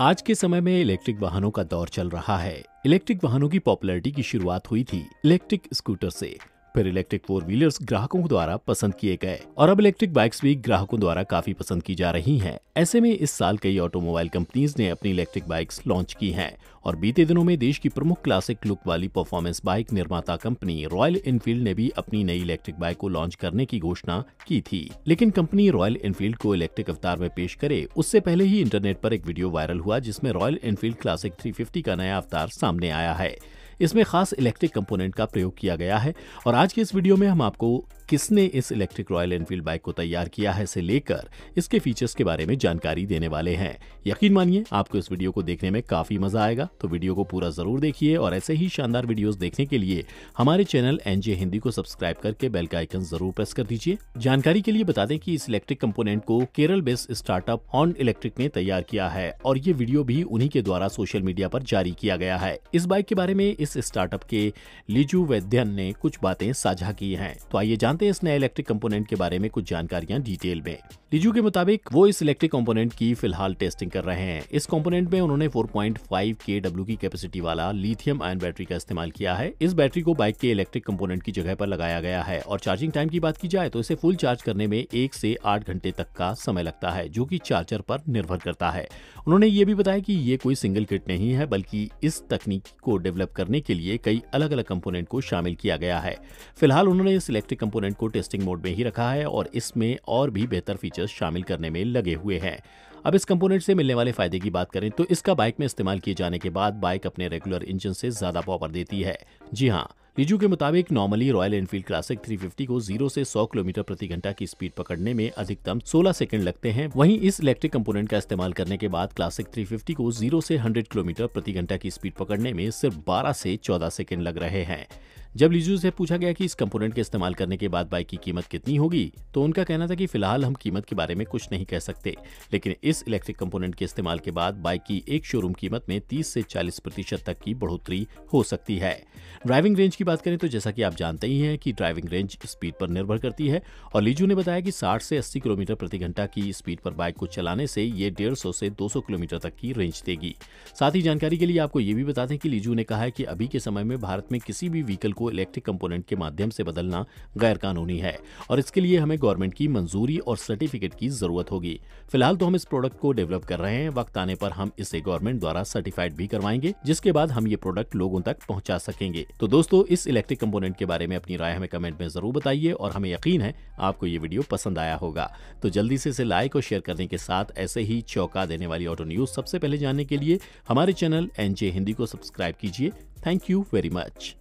आज के समय में इलेक्ट्रिक वाहनों का दौर चल रहा है इलेक्ट्रिक वाहनों की पॉपुलैरिटी की शुरुआत हुई थी इलेक्ट्रिक स्कूटर से फिर इलेक्ट्रिक फोर व्हीलर्स ग्राहकों द्वारा पसंद किए गए और अब इलेक्ट्रिक बाइक्स भी ग्राहकों द्वारा काफी पसंद की जा रही हैं। ऐसे में इस साल कई ऑटोमोबाइल कंपनीज ने अपनी इलेक्ट्रिक बाइक्स लॉन्च की हैं और बीते दिनों में देश की प्रमुख क्लासिक लुक वाली परफॉर्मेंस बाइक निर्माता कंपनी रॉयल इनफील्ड ने भी अपनी नई इलेक्ट्रिक बाइक को लॉन्च करने की घोषणा की थी लेकिन कंपनी रॉयल इनफील्ड को इलेक्ट्रिक अवतार में पेश करे उससे पहले ही इंटरनेट पर एक वीडियो वायरल हुआ जिसमें रॉयल इनफील्ड क्लासिक 350 का नया अवतार सामने आया है इसमें खास इलेक्ट्रिक कंपोनेंट का प्रयोग किया गया है और आज के इस वीडियो में हम आपको किसने इस इलेक्ट्रिक रॉयल एनफील्ड बाइक को तैयार किया है से लेकर इसके फीचर्स के बारे में जानकारी देने वाले हैं यकीन मानिए आपको इस वीडियो को देखने में काफी मजा आएगा तो वीडियो को पूरा जरूर देखिए और ऐसे ही शानदार वीडियोस देखने के लिए हमारे चैनल एनजे हिंदी को सब्सक्राइब करके बेल का आइकन जरूर प्रेस कर दीजिए जानकारी के लिए बता दें की इस इलेक्ट्रिक कम्पोनेंट को Kerala based startup on electric ने तैयार किया है और ये वीडियो भी उन्हीं के द्वारा सोशल मीडिया पर जारी किया गया है इस बाइक के बारे में इस स्टार्टअप के लिजू वैद्यन ने कुछ बातें साझा की हैं तो आइए जानते जानते हैं इस नए इलेक्ट्रिक कंपोनेंट के बारे में कुछ जानकारियां डिटेल में रिजू के मुताबिक वो इस इलेक्ट्रिक कंपोनेंट की फिलहाल टेस्टिंग कर रहे हैं इस कंपोनेंट में उन्होंने 4.5 डब्ल्यू की कैपेसिटी वाला लिथियम आयन बैटरी का इस्तेमाल किया है इस बैटरी को बाइक के इलेक्ट्रिक कंपोनेंट की जगह पर लगाया गया है और चार्जिंग टाइम की बात की जाए तो इसे फुल चार्ज करने में एक से आठ घंटे तक का समय लगता है जो की चार्जर पर निर्भर करता है उन्होंने ये भी बताया की ये कोई सिंगल किट नहीं है बल्कि इस तकनीक को डेवलप करने के लिए कई अलग अलग कम्पोनेंट को शामिल किया गया है फिलहाल उन्होंने इस इलेक्ट्रिक कंपोनेंट वेरिएंट को टेस्टिंग मोड में ही रखा है और इसमें और भी बेहतर फीचर्स शामिल करने में लगे हुए हैं अब इस कंपोनेंट से मिलने वाले फायदे की बात करें तो इसका बाइक में इस्तेमाल किए जाने के बाद बाइक अपने रेगुलर इंजन से ज्यादा पावर देती है जी हाँ रिजू के मुताबिक नॉर्मली रॉयल एनफील्ड क्लासिक 350 को 0 से 100 किलोमीटर प्रति घंटा की स्पीड पकड़ने में अधिकतम 16 सेकंड लगते हैं वहीं इस इलेक्ट्रिक कंपोनेंट का इस्तेमाल करने के बाद क्लासिक 350 को 0 से 100 किलोमीटर प्रति घंटा की स्पीड पकड़ने में सिर्फ 12 से 14 सेकंड लग रहे हैं जब लीजू से पूछा गया कि इस कंपोनेंट के इस्तेमाल करने के बाद बाइक की कीमत कितनी होगी तो उनका कहना था कि फिलहाल हम कीमत के बारे में कुछ नहीं कह सकते लेकिन इस इलेक्ट्रिक कंपोनेंट के इस्तेमाल के बाद बाइक की एक शोरूम कीमत में 30 से 40 प्रतिशत तक की बढ़ोतरी हो सकती है ड्राइविंग रेंज की बात करें तो जैसा कि आप जानते ही है कि ड्राइविंग रेंज स्पीड पर निर्भर करती है और लीजू ने बताया कि साठ से अस्सी किलोमीटर प्रति घंटा की स्पीड पर बाइक को चलाने से ये डेढ़ से दो किलोमीटर तक की रेंज देगी साथ ही जानकारी के लिए आपको ये भी बता दें कि लीजू ने कहा है कि अभी के समय में भारत में किसी भी व्हीकल को इलेक्ट्रिक कंपोनेंट के माध्यम से बदलना गैर कानूनी है और इसके लिए हमें गवर्नमेंट की मंजूरी और सर्टिफिकेट की जरूरत होगी फिलहाल तो हम इस प्रोडक्ट को डेवलप कर रहे हैं वक्त आने पर हम इसे गवर्नमेंट द्वारा सर्टिफाइड भी करवाएंगे जिसके बाद हम ये प्रोडक्ट लोगों तक पहुँचा सकेंगे तो दोस्तों इस इलेक्ट्रिक कम्पोनेंट के बारे में अपनी राय हमें कमेंट में जरूर बताइए और हमें यकीन है आपको ये वीडियो पसंद आया होगा तो जल्दी से इसे लाइक और शेयर करने के साथ ऐसे ही चौका देने वाली ऑटो न्यूज सबसे पहले जानने के लिए हमारे चैनल एनजे हिंदी को सब्सक्राइब कीजिए थैंक यू वेरी मच